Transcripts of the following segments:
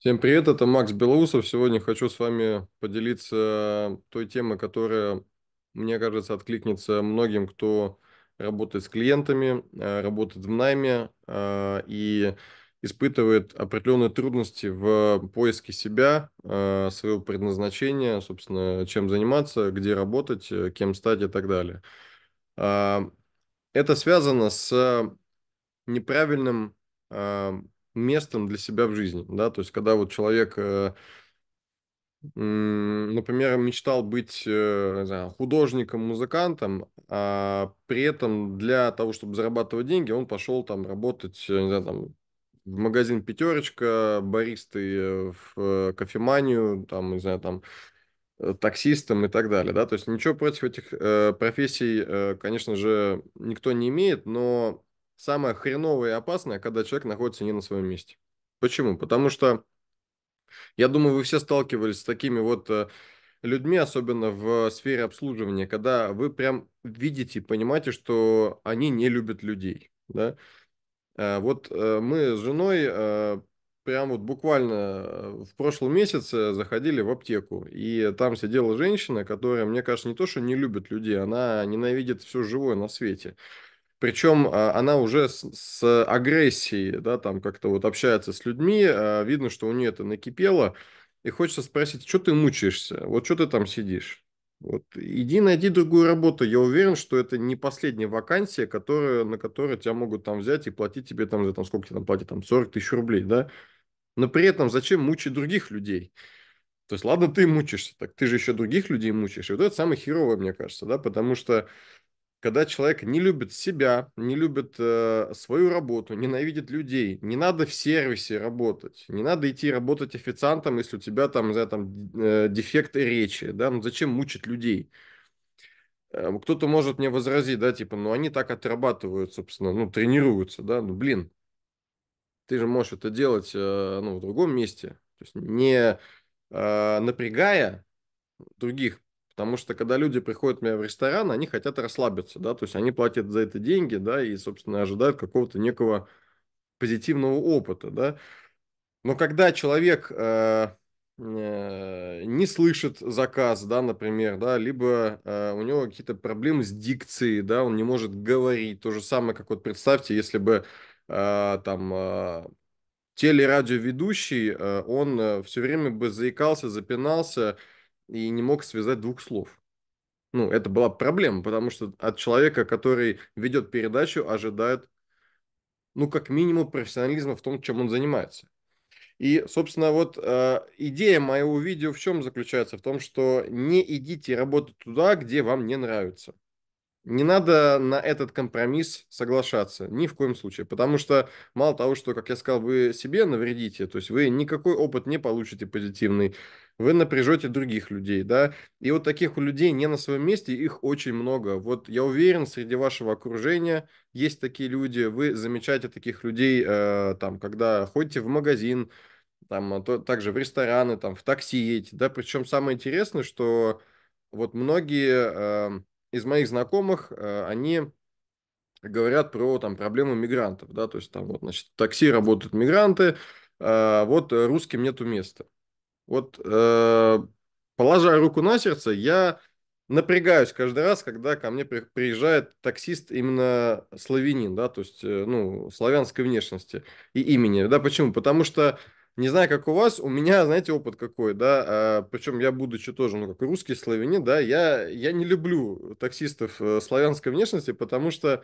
Всем привет, это Макс Белоусов. Сегодня хочу с вами поделиться той темой, которая, мне кажется, откликнется многим, кто работает с клиентами, э, работает в найме э, и испытывает определенные трудности в поиске себя, э, своего предназначения, собственно, чем заниматься, где работать, кем стать и так далее. А, это связано с неправильным местом для себя в жизни, да, то есть когда вот человек э, например, мечтал быть э, знаю, художником, музыкантом, а при этом для того, чтобы зарабатывать деньги, он пошел там работать, э, не знаю, там, в магазин «Пятерочка», баристы в кофеманию, там, не знаю, там, таксистом и так далее, да, то есть ничего против этих э, профессий, э, конечно же, никто не имеет, но самое хреновое и опасное, когда человек находится не на своем месте. Почему? Потому что, я думаю, вы все сталкивались с такими вот э, людьми, особенно в сфере обслуживания, когда вы прям видите, понимаете, что они не любят людей. Да? Э, вот э, мы с женой прям вот буквально в прошлом месяце заходили в аптеку, и там сидела женщина, которая, мне кажется, не то, что не любит людей, она ненавидит все живое на свете. Причем а, она уже с, с агрессией, да, там как-то вот общается с людьми, а, видно, что у нее это накипело, и хочется спросить, что ты мучаешься, вот что ты там сидишь? Вот. Иди найди другую работу. Я уверен, что это не последняя вакансия, которая, на которую тебя могут там взять и платить тебе там за там, сколько тебе там платят, там 40 тысяч рублей, да? Но при этом зачем мучить других людей? То есть, ладно, ты мучишься, так ты же еще других людей мучаешь. И вот это самое херовое, мне кажется, да, потому что когда человек не любит себя, не любит э, свою работу, ненавидит людей. Не надо в сервисе работать, не надо идти работать официантом, если у тебя там, не там э, дефект речи, да, ну зачем мучить людей? Э, кто-то может мне возразить, да, типа, ну они так отрабатывают, собственно, ну тренируются, да, ну блин, ты же можешь это делать, э, ну, в другом месте, то есть не э, напрягая других Потому что когда люди приходят меня в ресторан, они хотят расслабиться, да, то есть они платят за это деньги, да, и, собственно, ожидают какого-то некого позитивного опыта, да. Но когда человек э, э, не слышит заказ, да, например, да, либо э, у него какие-то проблемы с дикцией, да, он не может говорить, то же самое, как вот представьте, если бы э, там э, телерадиоведущий, э, он э, все время бы заикался, запинался, и не мог связать двух слов. Ну, это была проблема, потому что от человека, который ведет передачу, ожидают, ну, как минимум, профессионализма в том, чем он занимается. И, собственно, вот э, идея моего видео в чем заключается? В том, что не идите работать туда, где вам не нравится. Не надо на этот компромисс соглашаться, ни в коем случае. Потому что мало того, что, как я сказал, вы себе навредите, то есть вы никакой опыт не получите позитивный, вы напряжете других людей, да. И вот таких у людей не на своем месте, их очень много. Вот я уверен, среди вашего окружения есть такие люди, вы замечаете таких людей, э, там, когда ходите в магазин, там, а, то, также в рестораны, там, в такси едете, да. Причем самое интересное, что вот многие э, из моих знакомых, э, они говорят про там проблему мигрантов, да, то есть там вот, значит, такси работают мигранты, э, вот русским нету места. Вот э, положа руку на сердце, я напрягаюсь каждый раз, когда ко мне приезжает таксист именно славянин, да, то есть, э, ну, славянской внешности и имени, да, почему? Потому что, не знаю, как у вас, у меня, знаете, опыт какой, да, а, причем я, будучи тоже, ну, как русский славянин, да, я, я не люблю таксистов э, славянской внешности, потому что,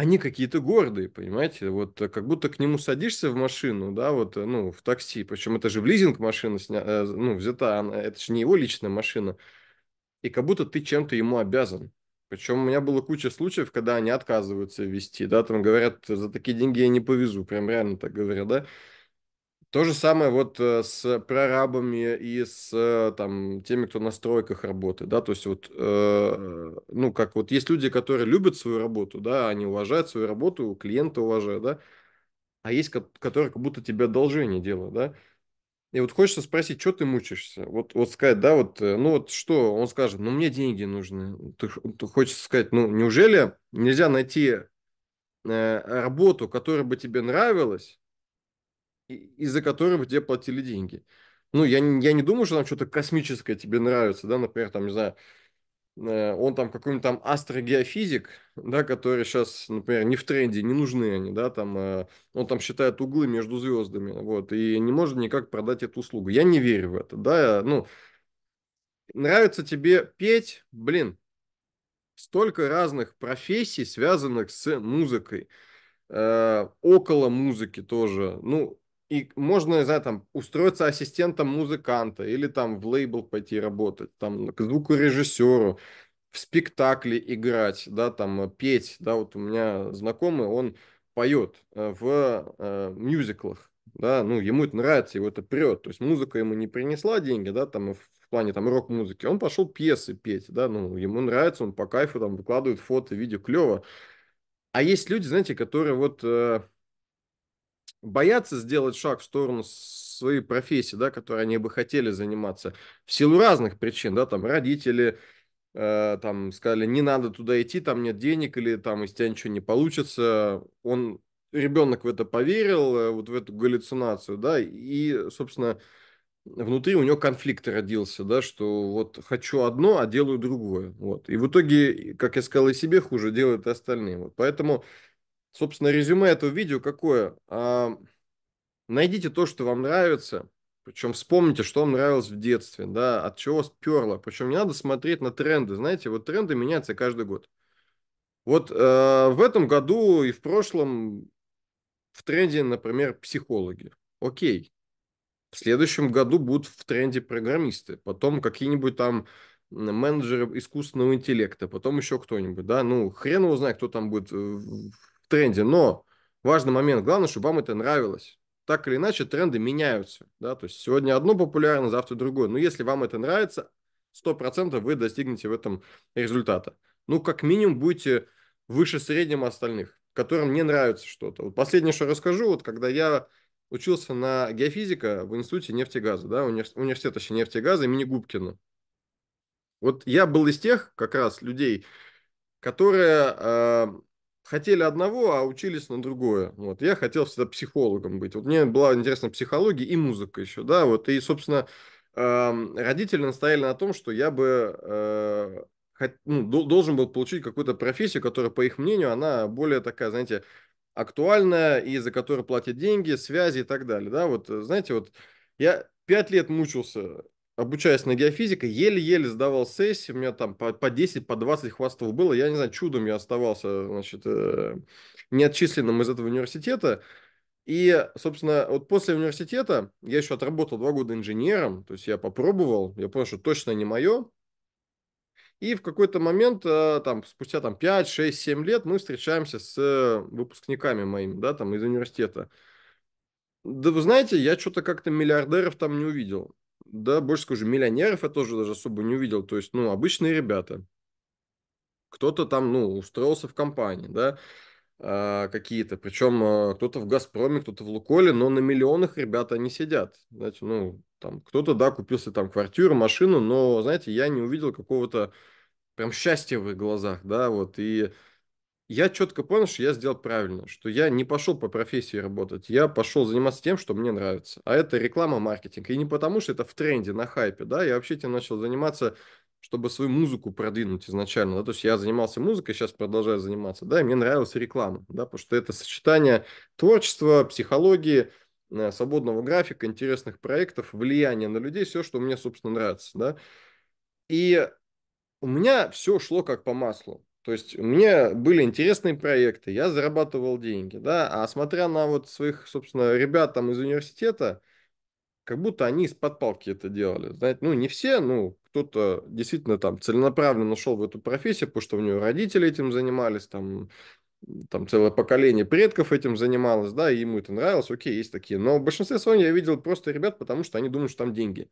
они какие-то гордые, понимаете, вот э, как будто к нему садишься в машину, да, вот, э, ну, в такси, причем это же в лизинг машина, сня... Э, ну, взята, она... это же не его личная машина, и как будто ты чем-то ему обязан. Причем у меня было куча случаев, когда они отказываются вести, да, там говорят, за такие деньги я не повезу, прям реально так говорят, да, то же самое вот э, с прорабами и с э, там, теми, кто на стройках работает, да, то есть вот, э, ну, как вот есть люди, которые любят свою работу, да, они уважают свою работу, клиента уважают, да, а есть, которые как будто тебе одолжение делают, да, и вот хочется спросить, что ты мучаешься? Вот, вот сказать, да, вот, э, ну вот что, он скажет, ну мне деньги нужны. Ты, ты хочется сказать, ну неужели нельзя найти э, работу, которая бы тебе нравилась, из-за которого тебе платили деньги. Ну, я, я не думаю, что там что-то космическое тебе нравится, да, например, там, не знаю, э, он там какой-нибудь там астрогеофизик, да, который сейчас, например, не в тренде, не нужны они, да, там, э, он там считает углы между звездами, вот, и не может никак продать эту услугу. Я не верю в это, да, э, ну, нравится тебе петь, блин, столько разных профессий, связанных с музыкой, около музыки тоже, ну, и можно за там устроиться ассистентом музыканта или там в лейбл пойти работать, там к звукорежиссеру, в спектакле играть, да, там петь, да, вот у меня знакомый, он поет э, в э, мюзиклах, да, ну, ему это нравится, его это прет, то есть музыка ему не принесла деньги, да, там в плане там рок-музыки, он пошел пьесы петь, да, ну, ему нравится, он по кайфу там выкладывает фото, видео, клево. А есть люди, знаете, которые вот э, боятся сделать шаг в сторону своей профессии, да, которой они бы хотели заниматься, в силу разных причин, да, там родители э, там сказали, не надо туда идти, там нет денег или там из тебя ничего не получится, он ребенок в это поверил, э, вот в эту галлюцинацию, да, и, собственно, внутри у него конфликт родился, да, что вот хочу одно, а делаю другое, вот. И в итоге, как я сказал, и себе хуже делают и остальные, вот. Поэтому Собственно, резюме этого видео какое? А, найдите то, что вам нравится, причем вспомните, что вам нравилось в детстве, да, от чего сперло. Причем не надо смотреть на тренды. Знаете, вот тренды меняются каждый год. Вот э, в этом году и в прошлом в тренде, например, психологи. Окей. В следующем году будут в тренде программисты, потом какие-нибудь там менеджеры искусственного интеллекта, потом еще кто-нибудь, да, ну, хрен его знает, кто там будет э, в тренде. Но важный момент, главное, чтобы вам это нравилось. Так или иначе, тренды меняются. Да? То есть сегодня одно популярно, завтра другое. Но если вам это нравится, 100% вы достигнете в этом результата. Ну, как минимум, будете выше среднего остальных, которым не нравится что-то. Вот последнее, что расскажу, вот когда я учился на геофизика в институте нефтегаза, да, универс- университет еще нефтегаза имени Губкина. Вот я был из тех как раз людей, которые э, хотели одного, а учились на другое. Вот. Я хотел всегда психологом быть. Вот мне была интересна психология и музыка еще, да, вот. И, собственно, э, родители настояли на том, что я бы э, хот... ну, должен был получить какую-то профессию, которая, по их мнению, она более такая, знаете, актуальная и за которую платят деньги, связи и так далее, да, вот, э, знаете, вот я пять лет мучился обучаясь на геофизика, еле-еле сдавал сессии, у меня там по, по 10, по 20 хвостов было, я не знаю, чудом я оставался, значит, э, неотчисленным из этого университета. И, собственно, вот после университета я еще отработал два года инженером, то есть я попробовал, я понял, что точно не мое. И в какой-то момент, э, там, спустя там, 5, 6, 7 лет мы встречаемся с э, выпускниками моими, да, там, из университета. Да вы знаете, я что-то как-то миллиардеров там не увидел да, больше скажу, миллионеров я тоже даже особо не увидел. То есть, ну, обычные ребята. Кто-то там, ну, устроился в компании, да, э, какие-то. Причем э, а, кто-то в «Газпроме», кто-то в «Луколе», но на миллионах ребята не сидят. Знаете, ну, там кто-то, да, купился там квартиру, машину, но, знаете, я не увидел какого-то прям счастья в их глазах, да, вот. И я четко понял, что я сделал правильно, что я не пошел по профессии работать, я пошел заниматься тем, что мне нравится. А это реклама, маркетинг. И не потому, что это в тренде, на хайпе, да, я вообще этим начал заниматься, чтобы свою музыку продвинуть изначально, да, то есть я занимался музыкой, сейчас продолжаю заниматься, да, и мне нравилась реклама, да, потому что это сочетание творчества, психологии, э, свободного графика, интересных проектов, влияния на людей, все, что мне, собственно, нравится, да. И у меня все шло как по маслу. То есть у меня были интересные проекты, я зарабатывал деньги, да, а смотря на вот своих, собственно, ребят там из университета, как будто они из-под палки это делали. Знаете, ну, не все, ну, кто-то действительно там целенаправленно шел в эту профессию, потому что у него родители этим занимались, там, там целое поколение предков этим занималось, да, и ему это нравилось, окей, есть такие. Но в большинстве своем я видел просто ребят, потому что они думают, что там деньги.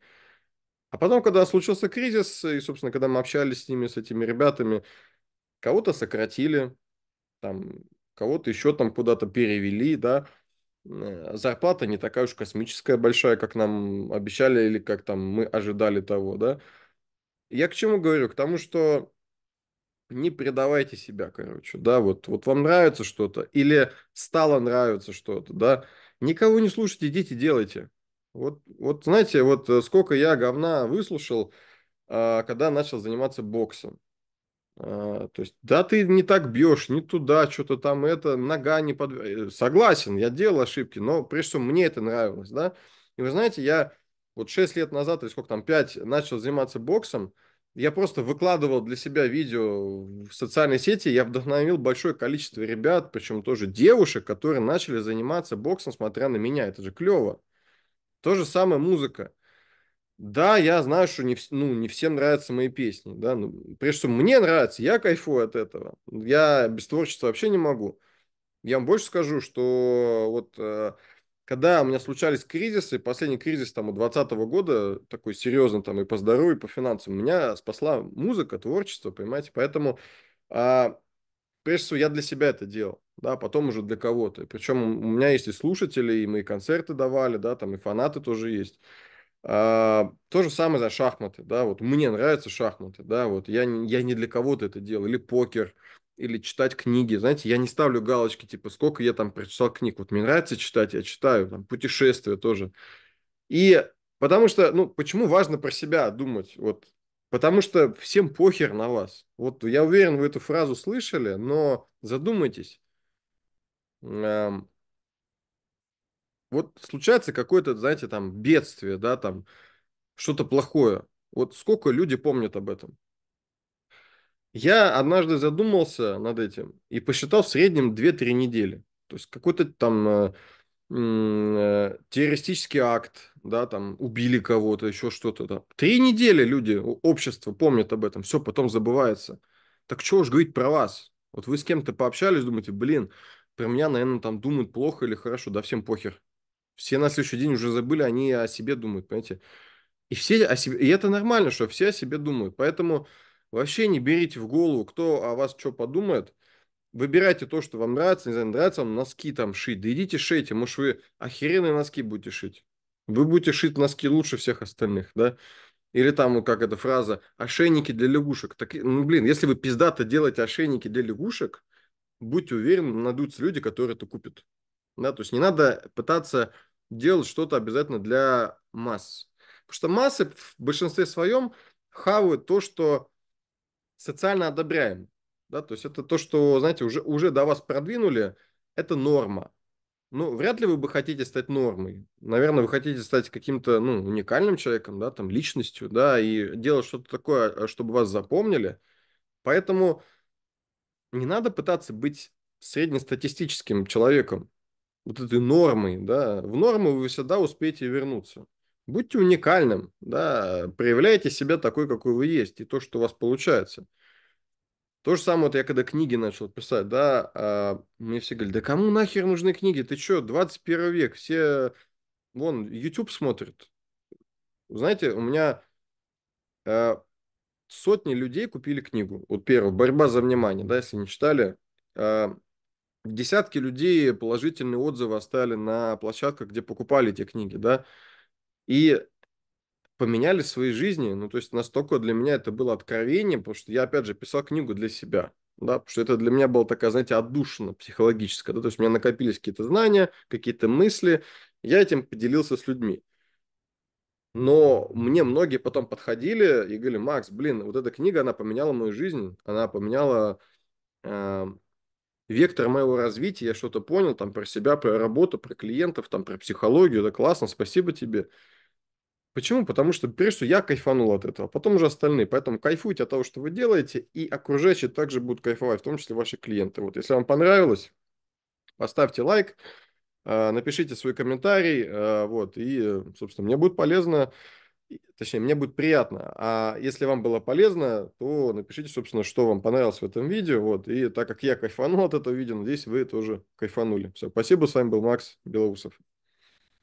А потом, когда случился кризис, и, собственно, когда мы общались с ними, с этими ребятами, кого-то сократили, там, кого-то еще там куда-то перевели, да, э, зарплата не такая уж космическая большая, как нам обещали или как там мы ожидали того, да. Я к чему говорю? К тому, что не предавайте себя, короче, да, вот, вот вам нравится что-то или стало нравиться что-то, да, никого не слушайте, идите, делайте. Вот, вот знаете, вот э, сколько я говна выслушал, а, когда начал заниматься боксом. А, то есть, да, ты не так бьешь, не туда, что-то там это, нога не под... Э, согласен, я делал ошибки, но прежде всего мне это нравилось, да. И вы знаете, я вот 6 лет назад, или сколько там, 5, начал заниматься боксом, я просто выкладывал для себя видео в социальной сети, я вдохновил большое количество ребят, причем тоже девушек, которые начали заниматься боксом, смотря на меня. Это же клево. То же самое музыка. Да, я знаю, что не, ну, не всем нравятся мои песни, да, ну, прежде всего мне нравится, я кайфую от этого, я без творчества вообще не могу. Я вам больше скажу, что вот э, когда у меня случались кризисы, последний кризис там у 2020 года, такой серьезный там и по здоровью, и по финансам, меня спасла музыка, творчество, понимаете, поэтому а, прежде всего я для себя это делал, да, потом уже для кого-то. Причем у меня есть и слушатели, и мои концерты давали, да, там и фанаты тоже есть. А, то же самое за шахматы, да, вот мне нравятся шахматы, да, вот я, я не для кого-то это делал, или покер, или читать книги, знаете, я не ставлю галочки, типа, сколько я там прочитал книг, вот мне нравится читать, я читаю, там, путешествия тоже. И потому что, ну, почему важно про себя думать, вот, потому что всем похер на вас. Вот я уверен, вы эту фразу слышали, но задумайтесь, вот случается какое-то, знаете, там бедствие, да, там что-то плохое. Вот сколько люди помнят об этом? Я однажды задумался над этим и посчитал в среднем 2-3 недели. То есть какой-то там э, э, террористический акт, да, там убили кого-то, еще что-то. Да. Три недели люди, общество помнят об этом, все потом забывается. Так чего уж говорить про вас? Вот вы с кем-то пообщались, думаете, блин, про меня, наверное, там думают плохо или хорошо, да всем похер. Все на следующий день уже забыли, они о себе думают, понимаете? И все о себе, и это нормально, что все о себе думают. Поэтому вообще не берите в голову, кто о вас что подумает. Выбирайте то, что вам нравится, не знаю, нравится вам носки там шить. Да идите шейте, может вы охеренные носки будете шить. Вы будете шить носки лучше всех остальных, да? Или там, ну, как эта фраза, ошейники для лягушек. Так, ну, блин, если вы пиздато делаете ошейники для лягушек, будьте уверены, найдутся люди, которые это купят. Да, то есть не надо пытаться делать что-то обязательно для масс. Потому что массы в большинстве своем хавают то, что социально одобряем. Да, то есть это то, что, знаете, уже, уже до вас продвинули, это норма. Ну, вряд ли вы бы хотите стать нормой. Наверное, вы хотите стать каким-то, ну, уникальным человеком, да, там, личностью, да, и делать что-то такое, а, чтобы вас запомнили. Поэтому не надо пытаться быть среднестатистическим человеком вот этой нормой, да, в норму вы всегда успеете вернуться. Будьте уникальным, да, проявляйте себя такой, какой вы есть, и то, что у вас получается. То же самое, вот я когда книги начал писать, да, а, мне все говорили, да кому нахер нужны книги, ты чё, 21 век, все, вон, YouTube смотрят. Знаете, у меня э, сотни людей купили книгу, вот первую, «Борьба за внимание», да, если не читали, а, десятки людей положительные отзывы оставили на площадках, где покупали те книги, да, и поменяли свои жизни. Ну, то есть настолько для меня это было откровением, потому что я, опять же, писал книгу для себя, да, потому что это для меня было такая, знаете, отдушина психологическая, да, то есть у меня накопились какие-то знания, какие-то мысли, я этим поделился с людьми. Но мне многие потом подходили и говорили, Макс, блин, вот эта книга, она поменяла мою жизнь, она поменяла э, вектор моего развития, я что-то понял там про себя, про работу, про клиентов, там про психологию, это классно, спасибо тебе. Почему? Потому что, прежде всего, я кайфанул от этого, а потом уже остальные. Поэтому кайфуйте от того, что вы делаете, и окружающие также будут кайфовать, в том числе ваши клиенты. Вот, если вам понравилось, поставьте лайк, а, напишите свой комментарий, а, вот, и, собственно, мне будет полезно точнее, мне будет приятно. А если вам было полезно, то напишите, собственно, что вам понравилось в этом видео. Вот. И так как я кайфанул от этого видео, надеюсь, вы тоже кайфанули. Все, спасибо. С вами был Макс Белоусов.